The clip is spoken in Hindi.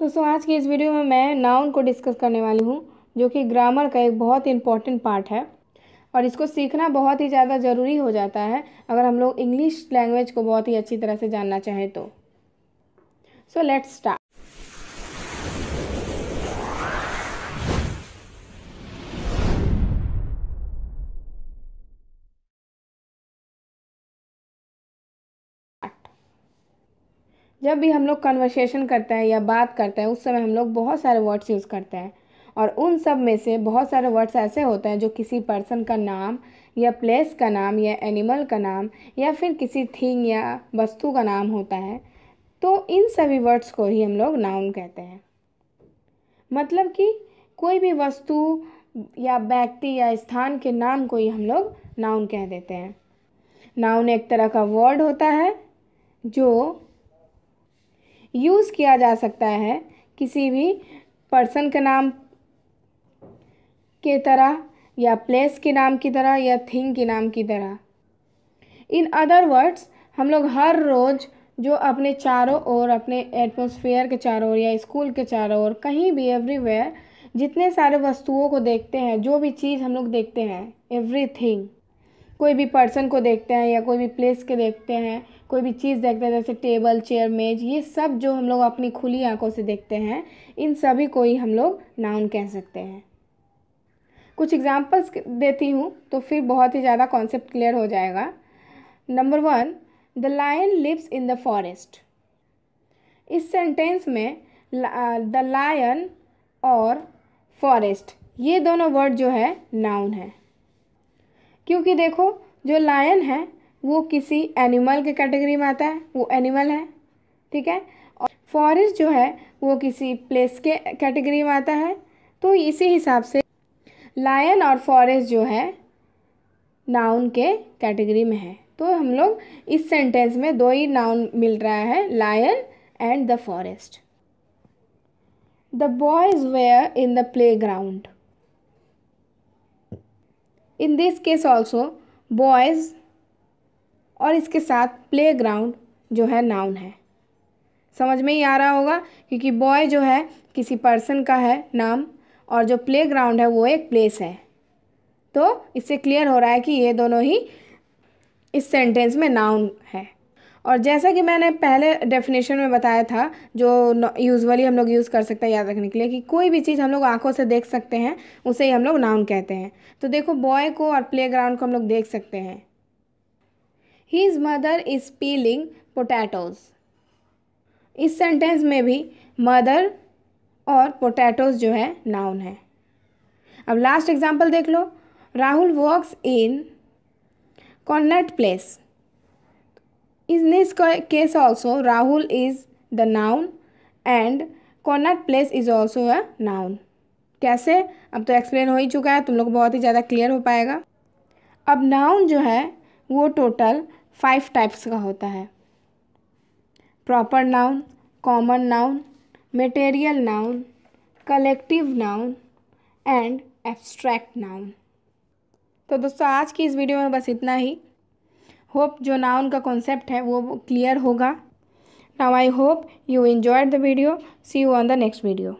दोस्तों आज की इस वीडियो में मैं नाउन को डिस्कस करने वाली हूँ जो कि ग्रामर का एक बहुत ही इम्पॉर्टेंट पार्ट है और इसको सीखना बहुत ही ज़्यादा ज़रूरी हो जाता है अगर हम लोग इंग्लिश लैंग्वेज को बहुत ही अच्छी तरह से जानना चाहें तो सो लेट्स स्टार्ट जब भी हम लोग कन्वर्सेशन करते हैं या बात करते हैं उस समय हम लोग बहुत सारे वर्ड्स यूज़ करते हैं और उन सब में से बहुत सारे वर्ड्स ऐसे होते हैं जो किसी पर्सन का नाम या प्लेस का नाम या एनिमल का नाम या फिर किसी थिंग या वस्तु का नाम होता है तो इन सभी वर्ड्स को ही हम लोग नाउन कहते हैं मतलब कि कोई भी वस्तु या व्यक्ति या स्थान के नाम को ही हम लोग नाउन कह देते हैं नाउन एक तरह का वर्ड होता है जो यूज़ किया जा सकता है किसी भी पर्सन के नाम के तरह या प्लेस के नाम की तरह या थिंग के नाम की तरह इन अदर वर्ड्स हम लोग हर रोज़ जो अपने चारों ओर अपने एटमोसफियर के चारों ओर या स्कूल के चारों ओर कहीं भी एवरीवेयर जितने सारे वस्तुओं को देखते हैं जो भी चीज़ हम लोग देखते हैं एवरीथिंग कोई भी पर्सन को देखते हैं या कोई भी प्लेस के देखते हैं कोई भी चीज़ देखते हैं जैसे टेबल चेयर मेज ये सब जो हम लोग अपनी खुली आंखों से देखते हैं इन सभी को ही हम लोग नाउन कह सकते हैं कुछ एग्जाम्पल्स देती हूँ तो फिर बहुत ही ज़्यादा कॉन्सेप्ट क्लियर हो जाएगा number one the lion lives in the forest इस सेंटेंस में द लायन और फॉरेस्ट ये दोनों वर्ड जो है नाउन है क्योंकि देखो जो लायन है वो किसी एनिमल के कैटेगरी में आता है वो एनिमल है ठीक है और फॉरेस्ट जो है वो किसी प्लेस के कैटेगरी में आता है तो इसी हिसाब से लायन और फॉरेस्ट जो है नाउन के कैटेगरी में है तो हम लोग इस सेंटेंस में दो ही नाउन मिल रहा है lion and the forest the boys were in the playground in this case also boys और इसके साथ प्ले ग्राउंड जो है नाउन है समझ में ही आ रहा होगा क्योंकि बॉय जो है किसी पर्सन का है नाम और जो प्ले ग्राउंड है वो एक प्लेस है तो इससे क्लियर हो रहा है कि ये दोनों ही इस सेंटेंस में नाउन है और जैसा कि मैंने पहले डेफिनेशन में बताया था जो यूजुअली हम लोग यूज़ कर सकते हैं याद रखने के लिए कि कोई भी चीज़ हम लोग आंखों से देख सकते हैं उसे ही हम लोग नाउन कहते हैं तो देखो बॉय को और प्ले ग्राउंड को हम लोग देख सकते हैं his mother is peeling potatoes इस सेंटेंस में भी मदर और पोटैटोज़ जो है नाउन है अब लास्ट एग्जाम्पल देख लो Rahul works in Connaught Place In this case also, Rahul is the noun and Connaught Place is also a noun. कैसे अब तो एक्सप्लेन हो ही चुका है तुम लोग बहुत ही ज़्यादा क्लियर हो पाएगा अब नाउन जो है वो टोटल फाइव टाइप्स का होता है proper noun common noun material noun collective noun and abstract noun तो दोस्तों आज की इस वीडियो में बस इतना ही होप जो नाउन का कॉन्सेप्ट है वो क्लियर होगा now I hope you enjoy the video see you on the next video